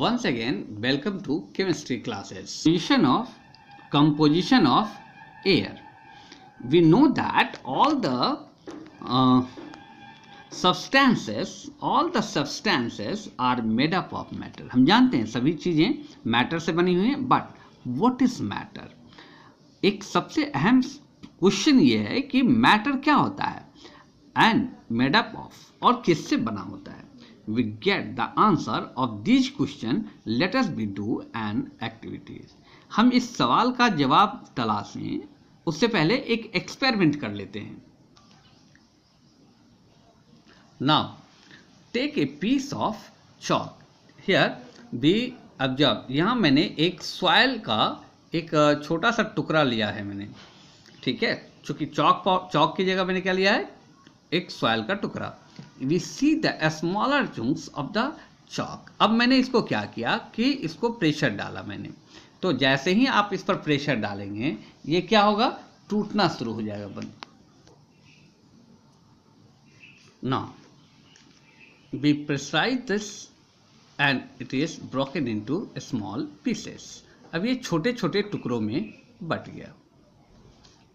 once again welcome to chemistry classes composition of composition of air we know that all the uh, substances all the substances are made up of matter हम जानते हैं सभी चीज़ें matter से बनी हुई हैं but what is matter एक सबसे अहम क्वेश्चन ये है कि मैटर क्या होता है एंड मेड अप ऑफ और किससे बना होता है we get the answer of these question let us we do an activities हम इस सवाल का जवाब तलाशें उससे पहले एक एक्सपेरिमेंट कर लेते हैं now take a piece of chalk here the observe यहाँ मैंने एक सॉयल का एक छोटा सा टुकड़ा लिया है मैंने ठीक है चूंकि चौक चौक की जगह मैंने क्या लिया है एक सॉयल का टुकड़ा we see the smaller chunks of the chalk अब मैंने इसको क्या किया कि इसको प्रेशर डाला मैंने तो जैसे ही आप इस पर प्रेशर डालेंगे ये क्या होगा टूटना शुरू हो जाएगा बंद ना we this and it is broken into small pieces अब ये छोटे छोटे टुकड़ों में बट गया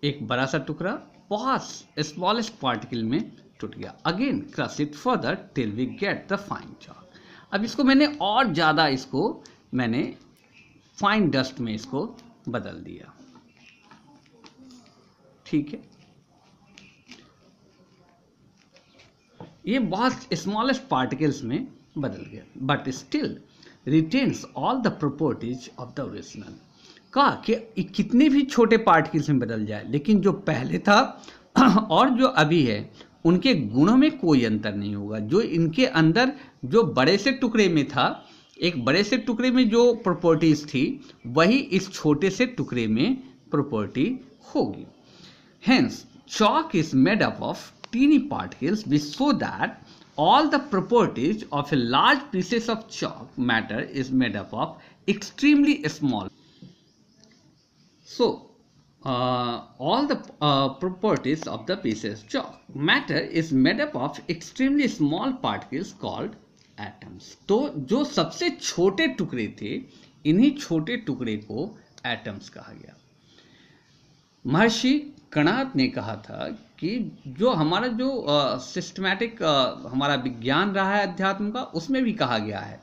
एक बड़ा सा टुकड़ा बहुत स्मॉलेस्ट पार्टिकल में टूट गया again crush it further till we get the fine chalk अब इसको मैंने और ज़्यादा इसको मैंने फाइन डस्ट में इसको बदल दिया ठीक है ये बहुत स्मॉलेस्ट पार्टिकल्स में बदल गया but still retains all the properties of the original कहा कि कितने भी छोटे पार्टिकल्स में बदल जाए लेकिन जो पहले था और जो अभी है उनके गुणों में कोई अंतर नहीं होगा जो इनके अंदर जो बड़े से टुकड़े में था एक बड़े से टुकड़े में जो प्रॉपर्टीज थी वही इस छोटे से टुकड़े में प्रॉपर्टी होगी hence chalk is made up of tiny particles which so that all the properties of a large pieces of chalk matter is made up of extremely small so uh, all the uh, properties of the pieces. So, matter is made up of extremely small particles called atoms. तो जो सबसे छोटे टुकड़े थे इन्हीं छोटे टुकड़े को एटम्स कहा गया महर्षि कणात ने कहा था कि जो हमारा जो सिस्टमैटिक uh, uh, हमारा विज्ञान रहा है अध्यात्म का उसमें भी कहा गया है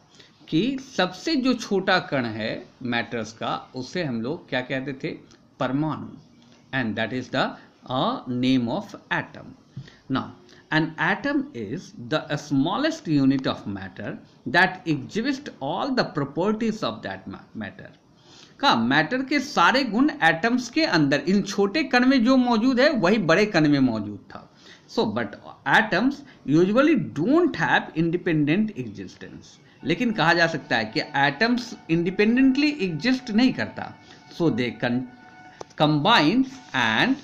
कि सबसे जो छोटा कण है मैटर्स का उसे हम लोग क्या कहते थे Parmanu and that is the uh, name of atom. Now an atom is the smallest unit of matter that exhibits all the properties of that matter. का मैटर के सारे गुण एटम्स के अंदर इन छोटे कण में जो मौजूद है वही बड़े कण में मौजूद था so but atoms usually don't have independent existence लेकिन कहा जा सकता है कि एटम्स इंडिपेंडेंटली एग्जिस्ट नहीं करता so they can combine and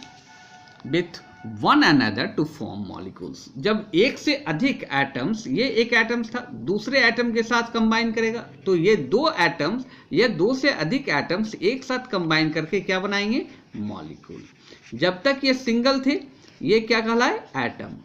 with one another to form molecules जब एक से अधिक एटम्स ये एक एटम्स था दूसरे एटम के साथ कंबाइन करेगा तो ये दो एटम्स या दो से अधिक एटम्स एक साथ कंबाइन करके क्या बनाएंगे मॉलिक्यूल जब तक ये सिंगल थे ये क्या कहलाए एटम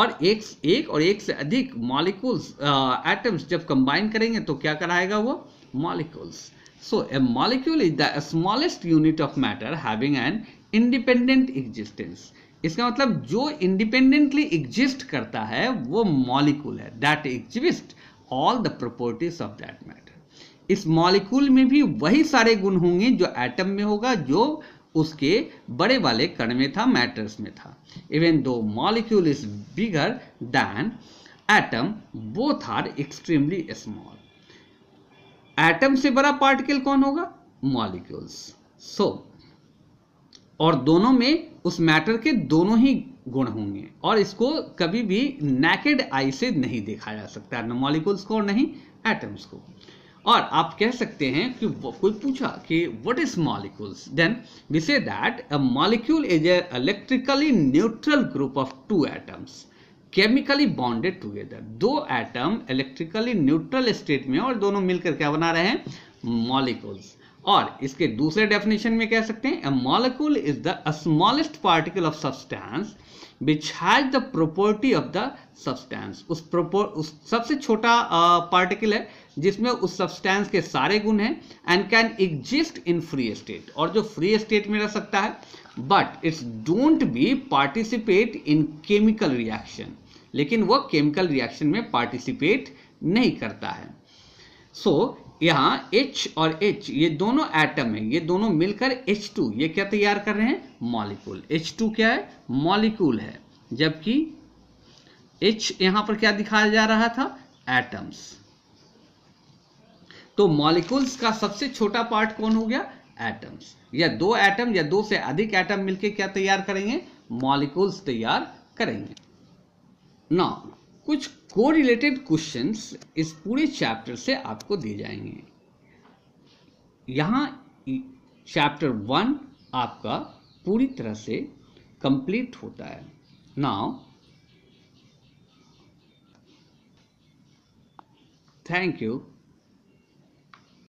और एक एक और एक से अधिक मॉलिक्यूल्स एटम्स uh, जब कंबाइन करेंगे तो क्या कराएगा वो molecules So a molecule is the smallest unit of matter having an independent existence. इसका मतलब जो इंडिपेंडेंटली एग्जिस्ट करता है वो मॉलिक्यूल है that exist all the properties of that matter इस मॉलिक्यूल में भी वही सारे गुण होंगे जो एटम में होगा जो उसके बड़े वाले कण में था मैटर्स में था even though molecule is bigger than atom both are extremely small atom से बड़ा पार्टिकल कौन होगा मॉलिक्यूल्स सो so, और दोनों में उस मैटर के दोनों ही गुण होंगे और इसको कभी भी नेकेड आई से नहीं देखा जा सकता न मॉलिक्यूल्स को और नहीं एटम्स को और आप कह सकते हैं कि कोई पूछा कि what is molecules then we say that a molecule is a electrically neutral group of two atoms chemically bonded together दो एटम इलेक्ट्रिकली न्यूट्रल स्टेट में और दोनों मिलकर क्या बना रहे हैं मॉलिकुल्स और इसके दूसरे डेफिनेशन में कह सकते हैं molecule is the smallest particle of substance which has the property of the substance उस प्रोपो उस सबसे छोटा पार्टिकल है जिसमें उस सब्सटेंस के सारे गुण हैं and can exist in free state और जो फ्री स्टेट में रह सकता है but its don't be participate in chemical reaction लेकिन वह केमिकल रिएक्शन में पार्टिसिपेट नहीं करता है सो so, यहाँ H और H ये दोनों एटम है ये दोनों मिलकर H2 ये क्या तैयार कर रहे हैं मॉलिक्यूल H2 क्या है मॉलिक्यूल है जबकि H यहां पर क्या दिखाया जा रहा था एटम्स तो मॉलिक्यूल्स का सबसे छोटा पार्ट कौन हो गया एटम्स या दो एटम या दो से अधिक एटम मिलके क्या तैयार करेंगे मॉलिक्यूल्स तैयार करेंगे ना कुछ को रिलेटेड क्वेश्चन इस पूरे चैप्टर से आपको दिए जाएंगे यहाँ चैप्टर वन आपका पूरी तरह से कंप्लीट होता है नाउ थैंक यू